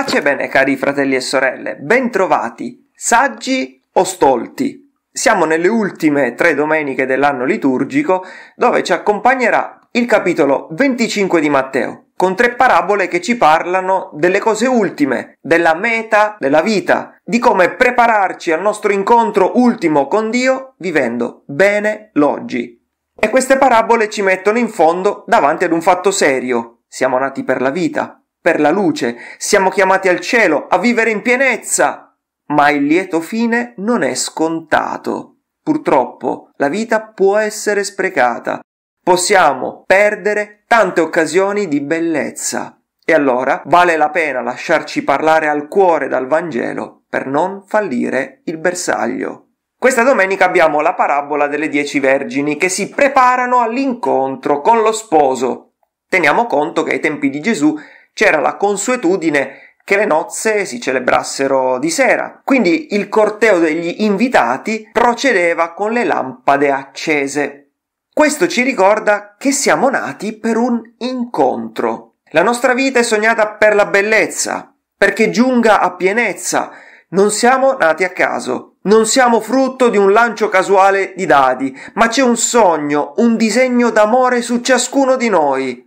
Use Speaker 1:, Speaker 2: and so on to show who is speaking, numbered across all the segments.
Speaker 1: Pace bene, cari fratelli e sorelle, bentrovati, saggi o stolti? Siamo nelle ultime tre domeniche dell'anno liturgico dove ci accompagnerà il capitolo 25 di Matteo, con tre parabole che ci parlano delle cose ultime, della meta della vita, di come prepararci al nostro incontro ultimo con Dio vivendo bene l'oggi. E queste parabole ci mettono in fondo davanti ad un fatto serio. Siamo nati per la vita, per la luce, siamo chiamati al cielo, a vivere in pienezza. Ma il lieto fine non è scontato. Purtroppo la vita può essere sprecata. Possiamo perdere tante occasioni di bellezza. E allora vale la pena lasciarci parlare al cuore dal Vangelo per non fallire il bersaglio. Questa domenica abbiamo la parabola delle dieci vergini che si preparano all'incontro con lo sposo. Teniamo conto che ai tempi di Gesù c'era la consuetudine che le nozze si celebrassero di sera. Quindi il corteo degli invitati procedeva con le lampade accese. Questo ci ricorda che siamo nati per un incontro. La nostra vita è sognata per la bellezza, perché giunga a pienezza. Non siamo nati a caso, non siamo frutto di un lancio casuale di dadi, ma c'è un sogno, un disegno d'amore su ciascuno di noi.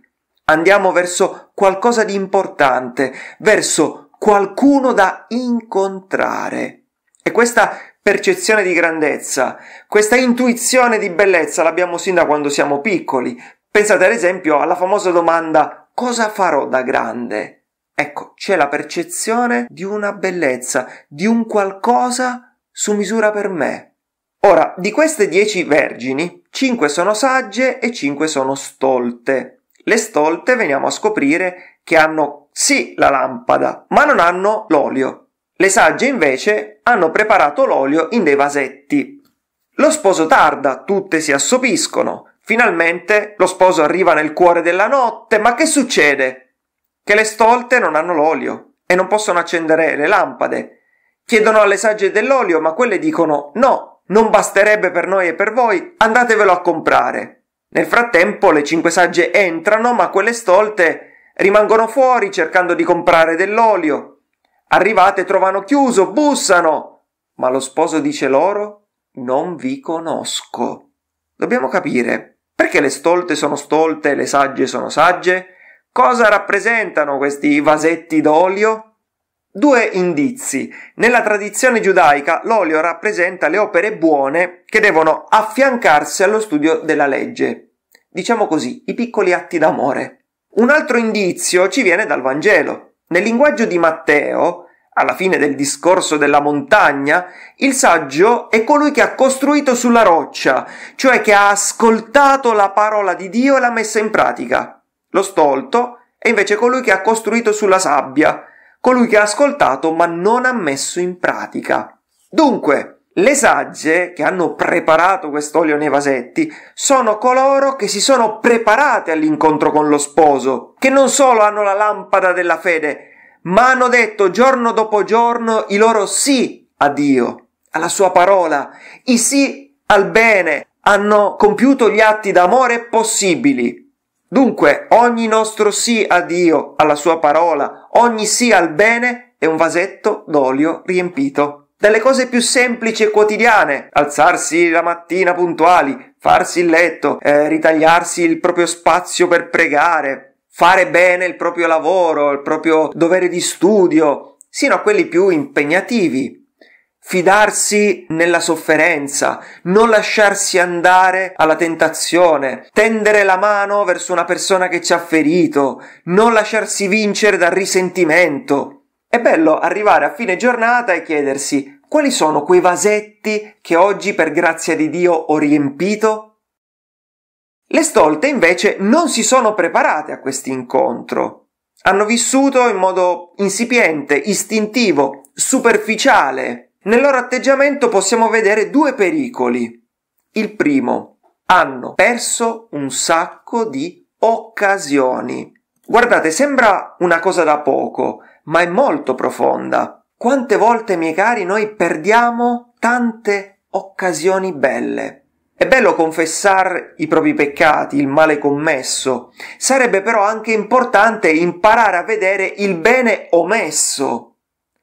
Speaker 1: Andiamo verso qualcosa di importante, verso qualcuno da incontrare. E questa percezione di grandezza, questa intuizione di bellezza l'abbiamo sin da quando siamo piccoli. Pensate ad esempio alla famosa domanda cosa farò da grande? Ecco, c'è la percezione di una bellezza, di un qualcosa su misura per me. Ora, di queste dieci vergini, cinque sono sagge e cinque sono stolte. Le stolte veniamo a scoprire che hanno sì la lampada, ma non hanno l'olio. Le sagge invece hanno preparato l'olio in dei vasetti. Lo sposo tarda, tutte si assopiscono. Finalmente lo sposo arriva nel cuore della notte, ma che succede? Che le stolte non hanno l'olio e non possono accendere le lampade. Chiedono alle sagge dell'olio, ma quelle dicono no, non basterebbe per noi e per voi, andatevelo a comprare. Nel frattempo le cinque sagge entrano, ma quelle stolte rimangono fuori cercando di comprare dell'olio. Arrivate trovano chiuso, bussano, ma lo sposo dice loro non vi conosco. Dobbiamo capire perché le stolte sono stolte e le sagge sono sagge? Cosa rappresentano questi vasetti d'olio? Due indizi. Nella tradizione giudaica l'olio rappresenta le opere buone che devono affiancarsi allo studio della legge. Diciamo così, i piccoli atti d'amore. Un altro indizio ci viene dal Vangelo. Nel linguaggio di Matteo, alla fine del discorso della montagna, il saggio è colui che ha costruito sulla roccia, cioè che ha ascoltato la parola di Dio e l'ha messa in pratica. Lo stolto è invece colui che ha costruito sulla sabbia, colui che ha ascoltato ma non ha messo in pratica. Dunque, le sagge che hanno preparato quest'olio nei vasetti sono coloro che si sono preparate all'incontro con lo sposo, che non solo hanno la lampada della fede, ma hanno detto giorno dopo giorno i loro sì a Dio, alla sua parola, i sì al bene, hanno compiuto gli atti d'amore possibili. Dunque ogni nostro sì a Dio, alla sua parola, ogni sì al bene è un vasetto d'olio riempito. Dalle cose più semplici e quotidiane, alzarsi la mattina puntuali, farsi il letto, eh, ritagliarsi il proprio spazio per pregare, fare bene il proprio lavoro, il proprio dovere di studio, sino a quelli più impegnativi, fidarsi nella sofferenza, non lasciarsi andare alla tentazione, tendere la mano verso una persona che ci ha ferito, non lasciarsi vincere dal risentimento. È bello arrivare a fine giornata e chiedersi quali sono quei vasetti che oggi per grazia di Dio ho riempito? Le stolte invece non si sono preparate a questo incontro. Hanno vissuto in modo insipiente, istintivo, superficiale, nel loro atteggiamento possiamo vedere due pericoli. Il primo, hanno perso un sacco di occasioni. Guardate, sembra una cosa da poco, ma è molto profonda. Quante volte, miei cari, noi perdiamo tante occasioni belle. È bello confessare i propri peccati, il male commesso. Sarebbe però anche importante imparare a vedere il bene omesso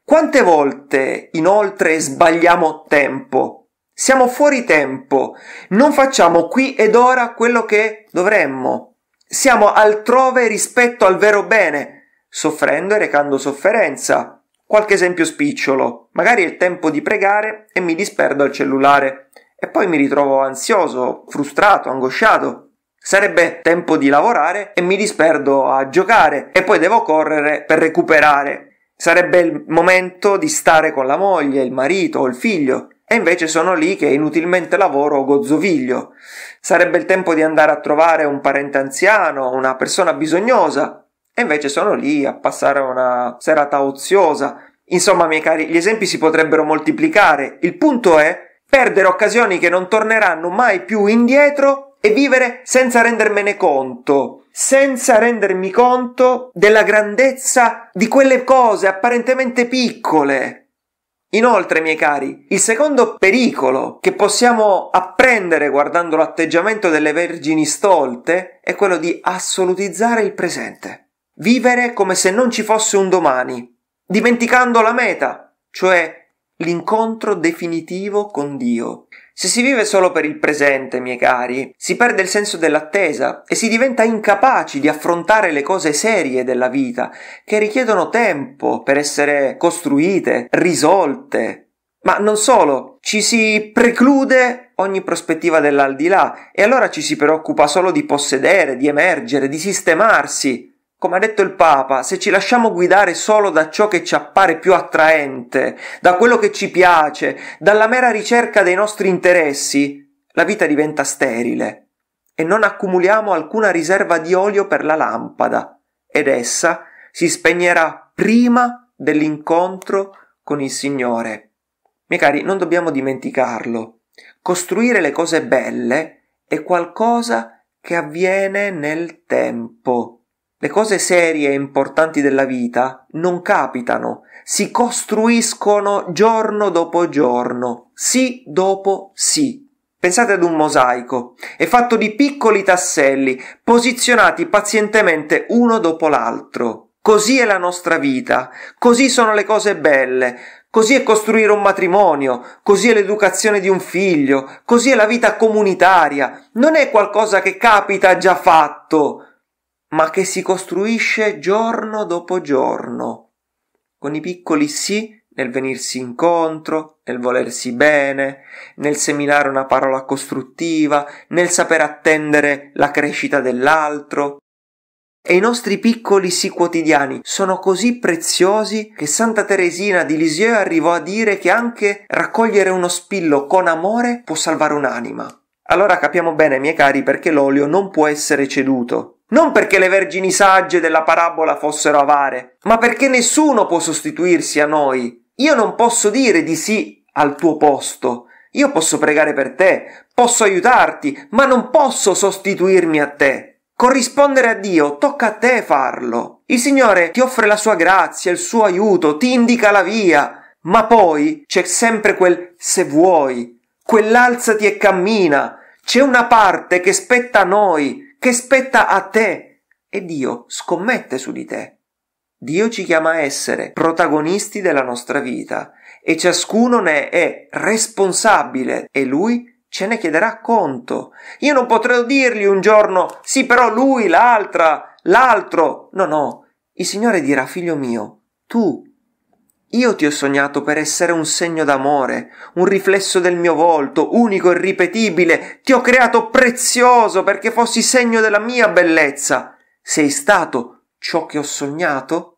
Speaker 1: quante volte inoltre sbagliamo tempo? Siamo fuori tempo, non facciamo qui ed ora quello che dovremmo. Siamo altrove rispetto al vero bene, soffrendo e recando sofferenza. Qualche esempio spicciolo. Magari è il tempo di pregare e mi disperdo al cellulare. E poi mi ritrovo ansioso, frustrato, angosciato. Sarebbe tempo di lavorare e mi disperdo a giocare e poi devo correre per recuperare Sarebbe il momento di stare con la moglie, il marito o il figlio, e invece sono lì che inutilmente lavoro o gozzoviglio. Sarebbe il tempo di andare a trovare un parente anziano, una persona bisognosa, e invece sono lì a passare una serata oziosa. Insomma, miei cari, gli esempi si potrebbero moltiplicare. Il punto è perdere occasioni che non torneranno mai più indietro e vivere senza rendermene conto, senza rendermi conto della grandezza di quelle cose apparentemente piccole. Inoltre, miei cari, il secondo pericolo che possiamo apprendere guardando l'atteggiamento delle vergini stolte è quello di assolutizzare il presente, vivere come se non ci fosse un domani, dimenticando la meta, cioè l'incontro definitivo con Dio, se si vive solo per il presente, miei cari, si perde il senso dell'attesa e si diventa incapaci di affrontare le cose serie della vita, che richiedono tempo per essere costruite, risolte. Ma non solo, ci si preclude ogni prospettiva dell'aldilà e allora ci si preoccupa solo di possedere, di emergere, di sistemarsi. Come ha detto il Papa, se ci lasciamo guidare solo da ciò che ci appare più attraente, da quello che ci piace, dalla mera ricerca dei nostri interessi, la vita diventa sterile e non accumuliamo alcuna riserva di olio per la lampada ed essa si spegnerà prima dell'incontro con il Signore. Miei cari, non dobbiamo dimenticarlo. Costruire le cose belle è qualcosa che avviene nel tempo le cose serie e importanti della vita non capitano, si costruiscono giorno dopo giorno, sì dopo sì. Pensate ad un mosaico, è fatto di piccoli tasselli, posizionati pazientemente uno dopo l'altro. Così è la nostra vita, così sono le cose belle, Così è costruire un matrimonio, così è l'educazione di un figlio, così è la vita comunitaria. Non è qualcosa che capita già fatto, ma che si costruisce giorno dopo giorno, con i piccoli sì nel venirsi incontro, nel volersi bene, nel seminare una parola costruttiva, nel saper attendere la crescita dell'altro. E i nostri piccoli sì quotidiani sono così preziosi che Santa Teresina di Lisieux arrivò a dire che anche raccogliere uno spillo con amore può salvare un'anima. Allora capiamo bene, miei cari, perché l'olio non può essere ceduto, non perché le vergini sagge della parabola fossero avare, ma perché nessuno può sostituirsi a noi. Io non posso dire di sì al tuo posto. Io posso pregare per te, posso aiutarti, ma non posso sostituirmi a te. Corrispondere a Dio tocca a te farlo. Il Signore ti offre la sua grazia, il suo aiuto, ti indica la via, ma poi c'è sempre quel se vuoi, quell'alzati e cammina. C'è una parte che spetta a noi, che spetta a te e Dio scommette su di te. Dio ci chiama a essere protagonisti della nostra vita e ciascuno ne è responsabile e lui ce ne chiederà conto. Io non potrò dirgli un giorno sì però lui, l'altra, l'altro. No, no, il Signore dirà figlio mio, tu io ti ho sognato per essere un segno d'amore, un riflesso del mio volto, unico e ripetibile. Ti ho creato prezioso perché fossi segno della mia bellezza. Sei stato ciò che ho sognato?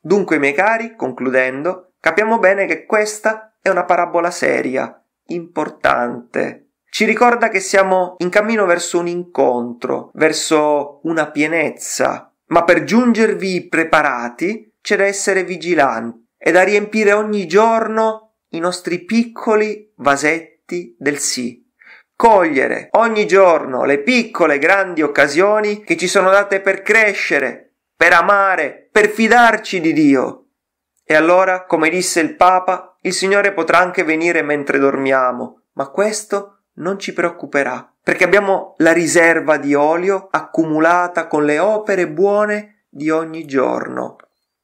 Speaker 1: Dunque, miei cari, concludendo, capiamo bene che questa è una parabola seria, importante. Ci ricorda che siamo in cammino verso un incontro, verso una pienezza, ma per giungervi preparati c'è da essere vigilanti e da riempire ogni giorno i nostri piccoli vasetti del sì. Cogliere ogni giorno le piccole grandi occasioni che ci sono date per crescere, per amare, per fidarci di Dio. E allora, come disse il Papa, il Signore potrà anche venire mentre dormiamo, ma questo non ci preoccuperà, perché abbiamo la riserva di olio accumulata con le opere buone di ogni giorno.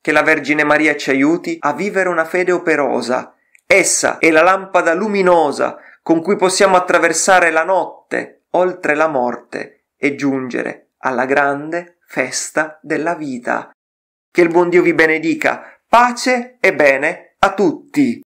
Speaker 1: Che la Vergine Maria ci aiuti a vivere una fede operosa. Essa è la lampada luminosa con cui possiamo attraversare la notte, oltre la morte, e giungere alla grande festa della vita. Che il buon Dio vi benedica, pace e bene a tutti.